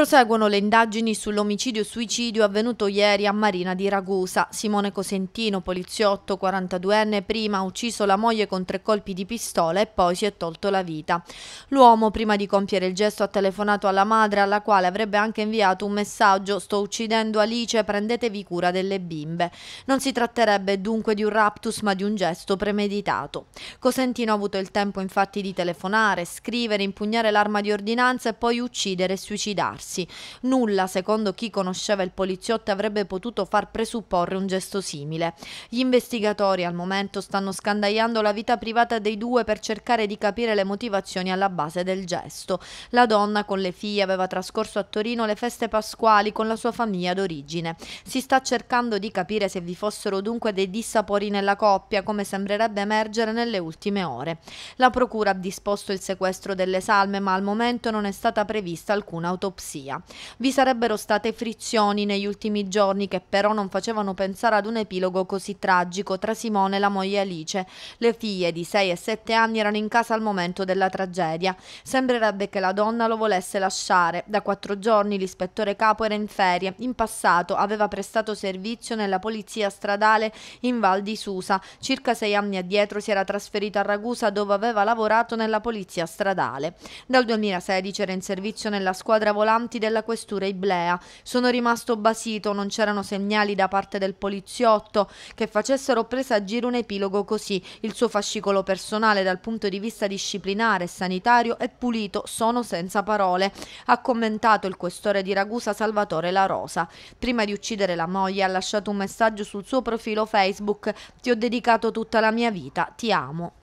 Proseguono le indagini sull'omicidio-suicidio avvenuto ieri a Marina di Ragusa. Simone Cosentino, poliziotto 42enne, prima ha ucciso la moglie con tre colpi di pistola e poi si è tolto la vita. L'uomo, prima di compiere il gesto, ha telefonato alla madre, alla quale avrebbe anche inviato un messaggio «Sto uccidendo Alice, prendetevi cura delle bimbe». Non si tratterebbe dunque di un raptus, ma di un gesto premeditato. Cosentino ha avuto il tempo infatti di telefonare, scrivere, impugnare l'arma di ordinanza e poi uccidere e suicidarsi sparsi. Nulla, secondo chi conosceva il poliziotto, avrebbe potuto far presupporre un gesto simile. Gli investigatori al momento stanno scandagliando la vita privata dei due per cercare di capire le motivazioni alla base del gesto. La donna con le figlie aveva trascorso a Torino le feste pasquali con la sua famiglia d'origine. Si sta cercando di capire se vi fossero dunque dei dissapori nella coppia, come sembrerebbe emergere nelle ultime ore. La procura ha disposto il sequestro delle salme, ma al momento non è stata prevista alcuna autopsia polizia. Vi sarebbero state frizioni negli ultimi giorni che però non facevano pensare ad un epilogo così tragico tra Simone e la moglie Alice. Le figlie di 6 e 7 anni erano in casa al momento della tragedia. Sembrerebbe che la donna lo volesse lasciare. Da quattro giorni l'ispettore capo era in ferie. In passato aveva prestato servizio nella polizia stradale in Val di Susa. Circa sei anni addietro si era trasferito a Ragusa dove aveva lavorato nella polizia stradale. Dal 2016 era in servizio nella squadra volante avanti della questura Iblea. Sono rimasto basito, non c'erano segnali da parte del poliziotto che facessero presagire un epilogo così. Il suo fascicolo personale dal punto di vista disciplinare, sanitario e pulito sono senza parole, ha commentato il questore di Ragusa Salvatore La Rosa. Prima di uccidere la moglie ha lasciato un messaggio sul suo profilo Facebook. Ti ho dedicato tutta la mia vita, ti amo.